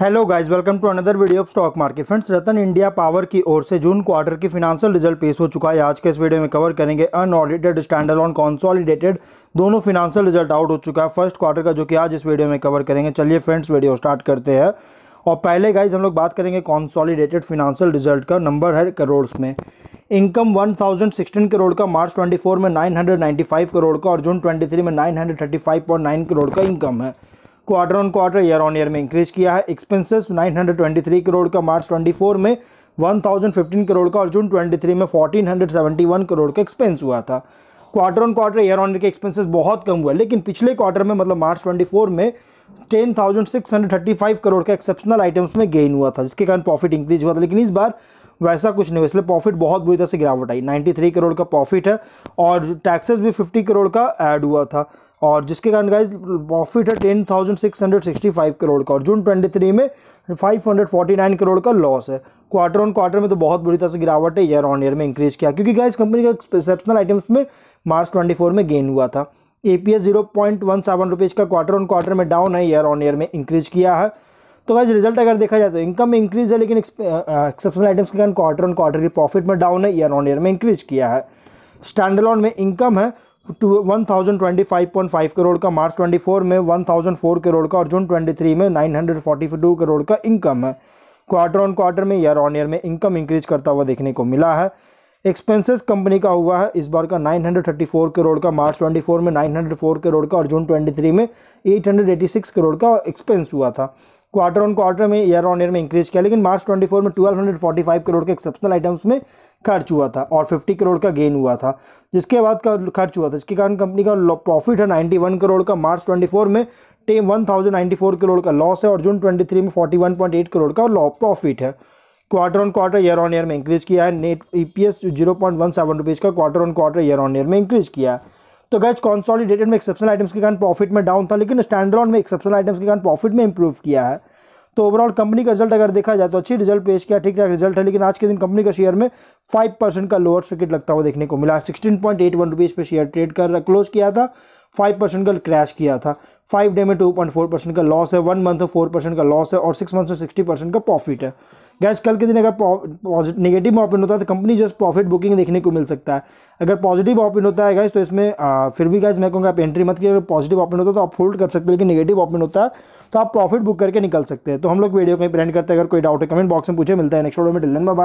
hello guys welcome to another video of stock market friends Ratan India power की ओर से June quarter की financial result पेश हो चुका है आज के इस वीडियो में कवर करेंगे अनऑडिटेड स्टैंडर्ड ऑन कॉन्सॉलिडेटेड दोनों फिनेंशियल रिजल्ट आउट हो चुका है फर्स्ट क्वार्टर का जो कि आज इस वीडियो में कवर करेंगे चलिए फ्रेंड्स वीडियो स्टार्ट करते हैं और पहले गाइज हम लोग बात करेंगे कॉन्सॉलीडेटेड फिनांशियल रिजल्ट का नंबर है करोड़ में इनकम 1016 करोड़ का मार्च 24 में 995 करोड़ का और जून 23 में 935.9 करोड़ का इनकम है quarter on quarter year on year में इंक्रीज किया है एक्सपेंसेस 923 करोड़ का मार्च 24 में 1015 करोड़ का और जून 23 में 1471 करोड़ का एक्सपेंस हुआ था quarter on quarter year on year के एक्सपेंसेस बहुत कम हुआ लेकिन पिछले क्वार्टर में मतलब मार्च 24 में 10,635 करोड़ का एक्सेप्शनल आइटम्स में गेन हुआ था जिसके कारण प्रॉफिट इंक्रीज हुआ था लेकिन इस बार वैसा कुछ नहीं इसलिए प्रॉफिट बहुत बुरी तरह से गिरावट आई 93 करोड़ का प्रॉफिट है और टैक्सेस भी 50 करोड़ का ऐड हुआ था और जिसके कारण गाइज प्रॉफिट है ten thousand six hundred sixty five crore का और जून ट्वेंटी थ्री में five hundred forty nine crore का लॉस है क्वार्टर ऑन क्वार्टर में तो बहुत बुरी तरह से गिरावट है ईयर ऑन ईयर में इंक्रीज किया क्योंकि गाइज कंपनी का एक्सेप्शनल आइटम्स में मार्च ट्वेंटी फोर में गेन हुआ था A P S zero point one seven rupees का क्वार्टर ऑन क्वार्टर में डाउन है ईयर ऑन ईयर में इंक्रीज किया है तो गाइज रिजल्ट अगर देखा जाए तो इनकम में इंक्रीज है लेकिन एक्सेप्शनल आइटम्स के कारण क्वार्टर ऑन क्वार्टर की प्रॉफिट में डाउन है ईयर ऑन ईयर में इंक्रीज किया है स्टैंडलॉन में इनकम है 1025.5 करोड़ का मार्च 24 में 1004 करोड़ का और जून 23 में 942 करोड़ का इनकम है क्वार्टर ऑन क्वार्टर में ईयर ऑन ईयर में इनकम इंक्रीज करता हुआ देखने को मिला है एक्सपेंसेस कंपनी का हुआ है इस बार का 934 करोड़ का मार्च 24 में 904 करोड़ का और जून 23 में 886 करोड़ का एक्सपेंस हुआ था क्वार्टर ऑन क्वार्टर में ईयर ऑन ईयर में इंक्रीज किया लेकिन मार्च 24 में 1245 करोड़ के एक्सेप्शनल आइटम्स में खर्च हुआ था और 50 करोड़ का गेन हुआ था जिसके बाद का खर्च हुआ था इसके कारण कंपनी का प्रॉफिट है 91 करोड़ का मार्च 24 में वन करोड़ का लॉस है और जून ट्वेंटी में फोर्टी करोड़ का लॉ प्रॉफिट है quarter on quarter year on year में इंक्रीज किया है net E P S zero point one seven rupees का quarter on quarter year on year में इंक्रीज किया है तो गैस कॉन्सॉलीडेटेड में एक्सेप्शनल आइटम्स के कारण प्रॉफिट में डाउन था लेकिन स्टैंडर्ड में एक्सेप्शनल आइटम्स के कारण प्रॉफिट में इंप्रूव किया है तो ओवरऑल कंपनी का रिजल्ट अगर देखा जाए तो अच्छी रिजल्ट पेश किया ठीक ठाक रिजल्ट है लेकिन आज के दिन कंपनी का शेयर में फाइव परसेंट का लोअर सर्किट लगता हुआ देखने को मिला sixteen point eight one rupees पर शेयर ट्रेड कर क्लोज किया था फाइव परसेंट का क्रैश किया था फाइव डे में टू पॉइंट फोर परसेंट का लॉस है वन मंथ में फोर परसेंट का लॉस है और सिक्स मंथ में सिक्सटी परसेंट का प्रॉफिट है गैस कल के दिन अगर पॉजिटिव नेगेटिव ओपन होता है तो कंपनी जो प्रॉफिट बुकिंग देखने को मिल सकता है अगर पॉजिटिव ओपन होता है गैस तो इसमें आ, फिर भी गैस मैं कहूँगा आप एंट्री मत अगर पॉजिटिव ओपन होता है तो आप होल्ड कर सकते हैं लेकिन नेगेटिव ओपन होता है तो आप प्रॉफिट बुक करके निकल सकते हैं तो हम लोग वीडियो कहीं प्रेंट करते हैं अगर कोई डाउट है कमेंट बॉक्स में पूछे मिलता है नेक्स्ट वीडियो में डिलन बाय